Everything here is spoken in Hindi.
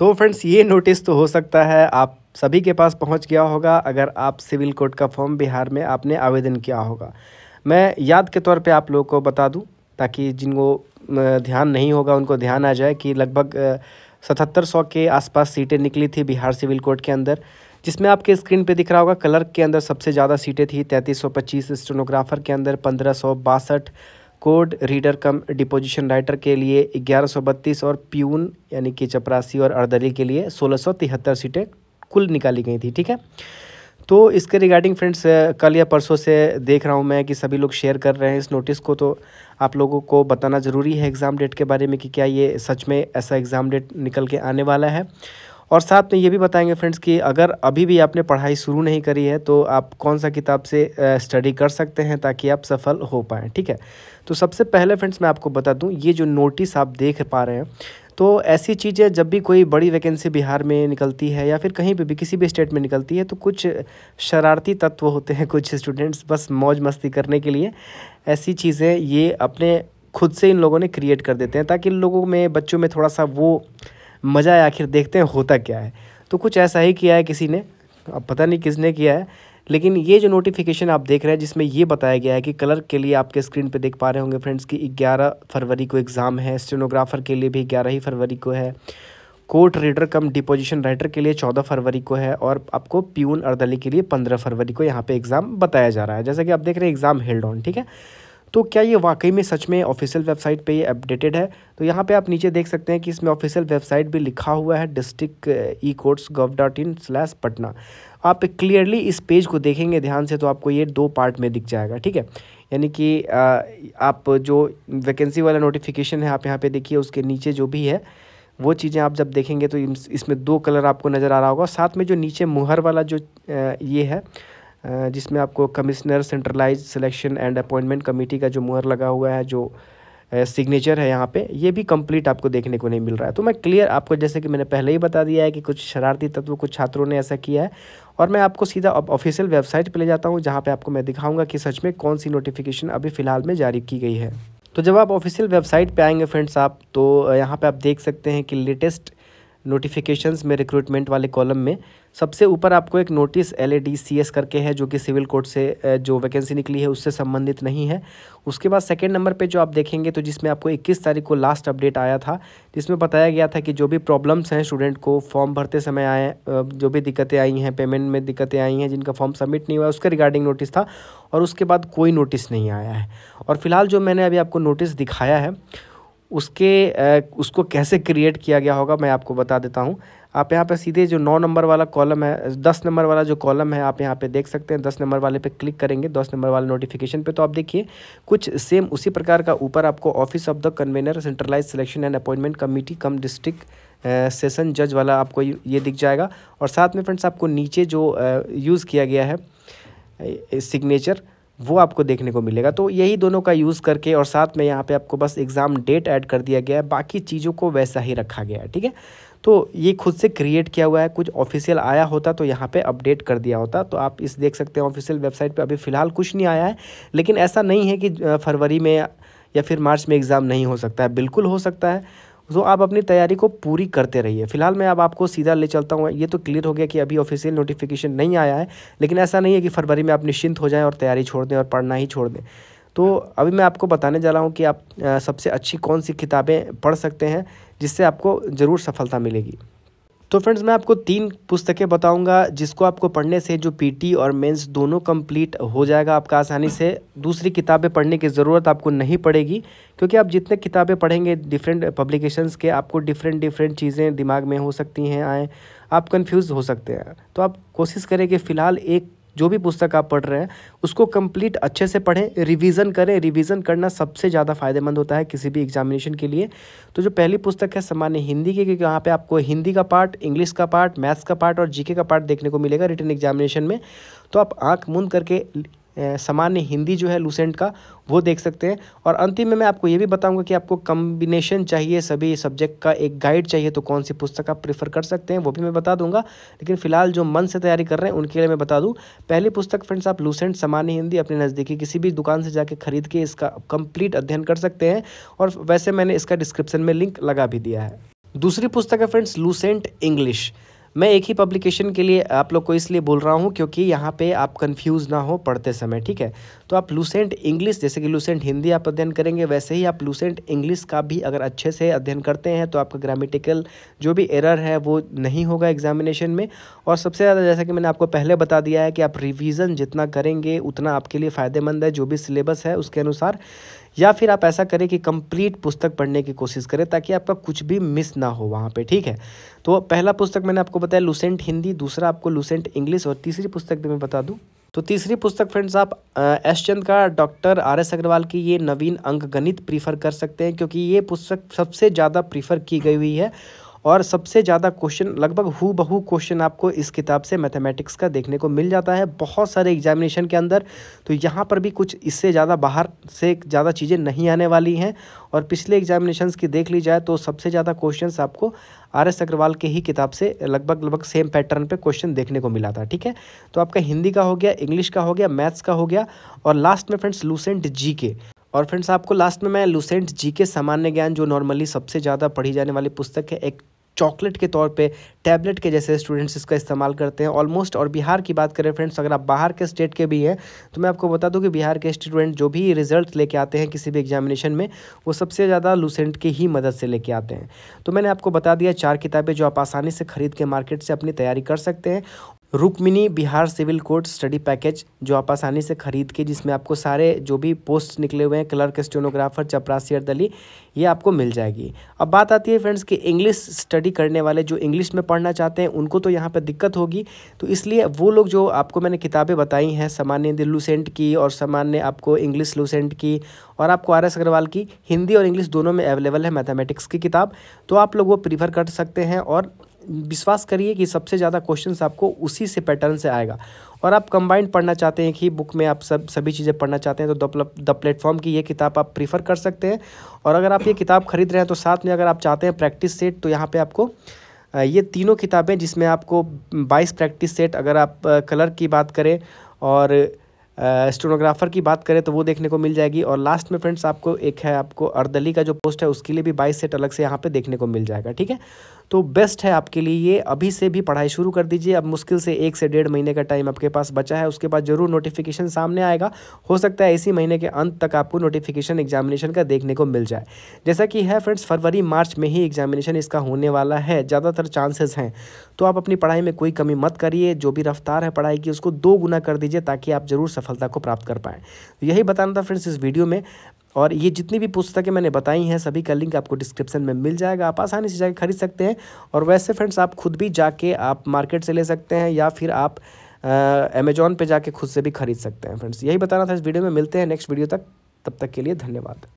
तो फ्रेंड्स ये नोटिस तो हो सकता है आप सभी के पास पहुंच गया होगा अगर आप सिविल कोर्ट का फॉर्म बिहार में आपने आवेदन किया होगा मैं याद के तौर पे आप लोगों को बता दूं ताकि जिनको ध्यान नहीं होगा उनको ध्यान आ जाए कि लगभग सतहत्तर सौ के आसपास सीटें निकली थी बिहार सिविल कोर्ट के अंदर जिसमें आपके स्क्रीन पे दिख रहा होगा क्लर्क के अंदर सबसे ज़्यादा सीटें थी तैंतीस सौ पच्चीस स्टेनोग्राफर के अंदर पंद्रह सौ बासठ court reader cum deposition writer के लिए ग्यारह सौ बत्तीस और प्यून यानी कि चपरासी और अर्दली के लिए सोलह सौ तिहत्तर सीटें कुल निकाली गई थी ठीक है तो इसके रिगार्डिंग फ्रेंड्स कल या परसों से देख रहा हूँ मैं कि सभी लोग शेयर कर रहे हैं इस नोटिस को तो आप लोगों को बताना ज़रूरी है एग्ज़ाम डेट के बारे में कि क्या ये सच में ऐसा एग्ज़ाम डेट निकल के आने वाला है और साथ में ये भी बताएंगे फ्रेंड्स कि अगर अभी भी आपने पढ़ाई शुरू नहीं करी है तो आप कौन सा किताब से स्टडी कर सकते हैं ताकि आप सफल हो पाए ठीक है तो सबसे पहले फ्रेंड्स मैं आपको बता दूँ ये जो नोटिस आप देख पा रहे हैं तो ऐसी चीज़ें जब भी कोई बड़ी वैकेंसी बिहार में निकलती है या फिर कहीं पे भी किसी भी स्टेट में निकलती है तो कुछ शरारती तत्व होते हैं कुछ स्टूडेंट्स बस मौज मस्ती करने के लिए ऐसी चीज़ें ये अपने खुद से इन लोगों ने क्रिएट कर देते हैं ताकि लोगों में बच्चों में थोड़ा सा वो मज़ा है आखिर देखते हैं होता क्या है तो कुछ ऐसा ही किया है किसी ने अब पता नहीं किसने किया है लेकिन ये जो नोटिफिकेशन आप देख रहे हैं जिसमें ये बताया गया है कि कलर के लिए आपके स्क्रीन पे देख पा रहे होंगे फ्रेंड्स कि 11 फरवरी को एग्ज़ाम है स्टेनोग्राफर के लिए भी 11 ही फरवरी को है court reader cum deposition writer के लिए चौदह फरवरी को है और आपको प्यून अर्दली के लिए पंद्रह फरवरी को यहाँ पे एग्ज़ाम बताया जा रहा है जैसा कि आप देख रहे हैं एग्ज़ाम हेल्ड ऑन ठीक है तो क्या ये वाकई में सच में ऑफिशियल वेबसाइट पे ये अपडेटेड है तो यहाँ पे आप नीचे देख सकते हैं कि इसमें ऑफिशियल वेबसाइट भी लिखा हुआ है district e courts gov dot in slash Patna आप क्लियरली इस पेज को देखेंगे ध्यान से तो आपको ये दो पार्ट में दिख जाएगा ठीक है यानी कि uh, आप जो वैकेंसी वाला नोटिफिकेशन है आप यहाँ पर देखिए उसके नीचे जो भी है वो चीज़ें आप जब देखेंगे तो इसमें दो कलर आपको नज़र आ रहा होगा साथ में जो नीचे मुहर वाला जो uh, ये है जिसमें आपको commissioner centralise selection and appointment committee का जो मुहर लगा हुआ है जो सिग्नेचर है यहाँ पे ये भी कंप्लीट आपको देखने को नहीं मिल रहा है तो मैं क्लियर आपको जैसे कि मैंने पहले ही बता दिया है कि कुछ शरारती तत्व कुछ छात्रों ने ऐसा किया है और मैं आपको सीधा अब ऑफिशियल वेबसाइट पे ले जाता हूँ जहाँ पे आपको मैं दिखाऊंगा कि सच में कौन सी नोटिफिकेशन अभी फ़िलहाल में जारी की गई है तो जब आप ऑफिशियल वेबसाइट पर आएंगे फ्रेंड्स आप तो यहाँ पर आप देख सकते हैं कि लेटेस्ट नोटिफिकेशन में रिक्रूटमेंट वाले कॉलम में सबसे ऊपर आपको एक नोटिस एल करके है जो कि सिविल कोर्ट से जो वैकेंसी निकली है उससे संबंधित नहीं है उसके बाद सेकेंड नंबर पर जो आप देखेंगे तो जिसमें आपको इक्कीस तारीख को लास्ट अपडेट आया था जिसमें बताया गया था कि जो भी प्रॉब्लम्स हैं स्टूडेंट को फॉर्म भरते समय आए जो भी दिक्कतें आई हैं पेमेंट में दिक्कतें आई हैं जिनका फॉर्म सबमिट नहीं हुआ उसके रिगार्डिंग नोटिस था और उसके बाद कोई नोटिस नहीं आया है और फिलहाल जो मैंने अभी आपको नोटिस दिखाया है उसके उसको कैसे क्रिएट किया गया होगा मैं आपको बता देता हूँ आप यहाँ पर सीधे जो नौ नंबर वाला कॉलम है दस नंबर वाला जो कॉलम है आप यहाँ पे देख सकते हैं दस नंबर वाले पे क्लिक करेंगे दस नंबर वाले नोटिफिकेशन पे तो आप देखिए कुछ सेम उसी प्रकार का ऊपर आपको office of the convener centralise selection and appointment committee cum district session जज वाला आपको ये दिख जाएगा और साथ में फ्रेंड्स आपको नीचे जो यूज़ किया गया है सिग्नेचर वो आपको देखने को मिलेगा तो यही दोनों का यूज़ करके और साथ में यहाँ पे आपको बस एग्ज़ाम डेट ऐड कर दिया गया है बाकी चीज़ों को वैसा ही रखा गया है ठीक है तो ये खुद से क्रिएट किया हुआ है कुछ ऑफिशियल आया होता तो यहाँ पे अपडेट कर दिया होता तो आप इस देख सकते हैं ऑफिशियल वेबसाइट पे अभी फ़िलहाल कुछ नहीं आया है लेकिन ऐसा नहीं है कि फरवरी में या फिर मार्च में एग्ज़ाम नहीं हो सकता है बिल्कुल हो सकता है तो आप अपनी तैयारी को पूरी करते रहिए फिलहाल मैं अब आपको सीधा ले चलता हूँ ये तो क्लियर हो गया कि अभी ऑफिशियल नोटिफिकेशन नहीं आया है लेकिन ऐसा नहीं है कि फरवरी में आप निश्चिंत हो जाएँ और तैयारी छोड़ दें और पढ़ना ही छोड़ दें तो अभी मैं आपको बताने जा रहा हूँ कि आप सबसे अच्छी कौन सी किताबें पढ़ सकते हैं जिससे आपको ज़रूर सफलता मिलेगी तो फ्रेंड्स मैं आपको तीन पुस्तकें बताऊंगा जिसको आपको पढ़ने से जो पीटी और मेंस दोनों कंप्लीट हो जाएगा आपका आसानी से दूसरी किताबें पढ़ने की ज़रूरत आपको नहीं पड़ेगी क्योंकि आप जितने किताबें पढ़ेंगे डिफरेंट पब्लिकेशंस के आपको डिफरेंट डिफरेंट चीज़ें दिमाग में हो सकती हैं आएँ आप कन्फ्यूज़ हो सकते हैं तो आप कोशिश करें कि फ़िलहाल एक जो भी पुस्तक आप पढ़ रहे हैं उसको कंप्लीट अच्छे से पढ़ें रिवीजन करें रिवीजन करना सबसे ज़्यादा फायदेमंद होता है किसी भी एग्जामिनेशन के लिए तो जो पहली पुस्तक है सामान्य हिंदी की क्योंकि वहाँ पे आपको हिंदी का पार्ट इंग्लिश का पार्ट मैथ्स का पार्ट और जीके का पार्ट देखने को मिलेगा रिटर्न एग्जामिनेशन में तो आप आँख मूंद करके सामान्य हिंदी जो है लूसेंट का वो देख सकते हैं और अंतिम में मैं आपको ये भी बताऊंगा कि आपको कम्बिनेशन चाहिए सभी सब्जेक्ट का एक गाइड चाहिए तो कौन सी पुस्तक आप प्रीफर कर सकते हैं वो भी मैं बता दूंगा लेकिन फिलहाल जो मन से तैयारी कर रहे हैं उनके लिए मैं बता दूँ पहली पुस्तक फ्रेंड्स आप लूसेंट सामान्य हिंदी अपने नज़दीकी किसी भी दुकान से जाके खरीद के इसका कंप्लीट अध्ययन कर सकते हैं और वैसे मैंने इसका डिस्क्रिप्शन में लिंक लगा भी दिया है दूसरी पुस्तक है फ्रेंड्स लूसेंट इंग्लिश मैं एक ही पब्लिकेशन के लिए आप लोग को इसलिए बोल रहा हूँ क्योंकि यहाँ पे आप कंफ्यूज ना हो पढ़ते समय ठीक है तो आप लूसेंट इंग्लिश जैसे कि लूसेंट हिंदी आप अध्ययन करेंगे वैसे ही आप लूसेंट इंग्लिश का भी अगर अच्छे से अध्ययन करते हैं तो आपका ग्रामेटिकल जो भी एरर है वो नहीं होगा एग्जामिनेशन में और सबसे ज़्यादा जैसा कि मैंने आपको पहले बता दिया है कि आप रिविज़न जितना करेंगे उतना आपके लिए फ़ायदेमंद है जो भी सिलेबस है उसके अनुसार या फिर आप ऐसा करें कि कंप्लीट पुस्तक पढ़ने की कोशिश करें ताकि आपका कुछ भी मिस ना हो वहाँ पे ठीक है तो पहला पुस्तक मैंने आपको बताया लुसेंट हिंदी दूसरा आपको लुसेंट इंग्लिश और तीसरी पुस्तक भी मैं बता दूँ तो तीसरी पुस्तक फ्रेंड्स आप एस चंद का डॉक्टर आर एस अग्रवाल की ये नवीन अंक गणित प्रीफर कर सकते हैं क्योंकि ये पुस्तक सबसे ज़्यादा प्रीफर की गई हुई है और सबसे ज़्यादा क्वेश्चन लगभग हु बहू क्वेश्चन आपको इस किताब से मैथमेटिक्स का देखने को मिल जाता है बहुत सारे एग्जामिनेशन के अंदर तो यहाँ पर भी कुछ इससे ज़्यादा बाहर से ज़्यादा चीज़ें नहीं आने वाली हैं और पिछले एग्जामिनेशन की देख ली जाए तो सबसे ज़्यादा क्वेश्चन आपको आर एस अग्रवाल के ही किताब से लगभग लगभग सेम पैटर्न पे क्वेश्चन देखने को मिला था ठीक है तो आपका हिंदी का हो गया इंग्लिश का हो गया मैथ्स का हो गया और लास्ट में फ्रेंड्स लूसेंट जी के और फ्रेंड्स आपको लास्ट में मैं लूसेंट जी के सामान्य ज्ञान जो नॉर्मली सबसे ज़्यादा पढ़ी जाने वाली पुस्तक है एक चॉकलेट के तौर पे टैबलेट के जैसे स्टूडेंट्स इसका इस्तेमाल करते हैं ऑलमोस्ट और बिहार की बात करें फ्रेंड्स अगर आप बाहर के स्टेट के भी हैं तो मैं आपको बता दूं कि बिहार के स्टूडेंट जो भी रिजल्ट लेके आते हैं किसी भी एग्जामिनेशन में वो सबसे ज़्यादा लूसेंट की ही मदद से लेके आते हैं तो मैंने आपको बता दिया चार किताबें जो आप आसानी से खरीद के मार्केट से अपनी तैयारी कर सकते हैं Rukmini Bihar civil court study package जो आप आसानी से खरीद के जिसमें आपको सारे जो भी पोस्ट निकले हुए हैं क्लर्क स्टेनोग्राफर चपरासी अर्दली ये आपको मिल जाएगी अब बात आती है फ्रेंड्स कि इंग्लिश स्टडी करने वाले जो इंग्लिश में पढ़ना चाहते हैं उनको तो यहाँ पर दिक्कत होगी तो इसलिए वो लोग जो आपको मैंने किताबें बताई हैं सामान्य लूसेंट की और सामान्य आपको इंग्लिश लूसेंट की और आपको आर एस अग्रवाल की हिंदी और इंग्लिश दोनों में अवेलेबल है मैथमेटिक्स की किताब तो आप लोग वो प्रीफर कर सकते हैं और विश्वास करिए कि सबसे ज़्यादा क्वेश्चन आपको उसी से पैटर्न से आएगा और आप कंबाइंड पढ़ना चाहते हैं कि बुक में आप सब सभी चीज़ें पढ़ना चाहते हैं तो द प्लेटफॉर्म की ये किताब आप प्रीफर कर सकते हैं और अगर आप ये किताब खरीद रहे हैं तो साथ में अगर आप चाहते हैं प्रैक्टिस सेट तो यहाँ पे आपको ये तीनों किताबें जिसमें आपको 22 प्रैक्टिस सेट अगर आप कलर की बात करें और स्टोनोग्राफर की बात करें तो वो देखने को मिल जाएगी और लास्ट में फ्रेंड्स आपको एक है आपको अर्दली का जो पोस्ट है उसके लिए भी बाईस सेट अलग से यहाँ पर देखने को मिल जाएगा ठीक है तो बेस्ट है आपके लिए ये अभी से भी पढ़ाई शुरू कर दीजिए अब मुश्किल से एक से डेढ़ महीने का टाइम आपके पास बचा है उसके बाद जरूर नोटिफिकेशन सामने आएगा हो सकता है इसी महीने के अंत तक आपको नोटिफिकेशन एग्जामिनेशन का देखने को मिल जाए जैसा कि है फ्रेंड्स फरवरी मार्च में ही एग्जामिनेशन इसका होने वाला है ज़्यादातर चांसेस हैं तो आप अपनी पढ़ाई में कोई कमी मत करिए जो भी रफ्तार है पढ़ाई की उसको दो गुना कर दीजिए ताकि आप ज़रूर सफलता को प्राप्त कर पाएँ यही बताना था फ्रेंड्स इस वीडियो में और ये जितनी भी पुस्तकें मैंने बताई हैं सभी का लिंक आपको डिस्क्रिप्शन में मिल जाएगा आप आसानी से जाके खरीद सकते हैं और वैसे फ्रेंड्स आप खुद भी जाके आप मार्केट से ले सकते हैं या फिर आप अमेजोन पे जाके खुद से भी खरीद सकते हैं फ्रेंड्स यही बताना था इस वीडियो में मिलते हैं नेक्स्ट वीडियो तक तब तक के लिए धन्यवाद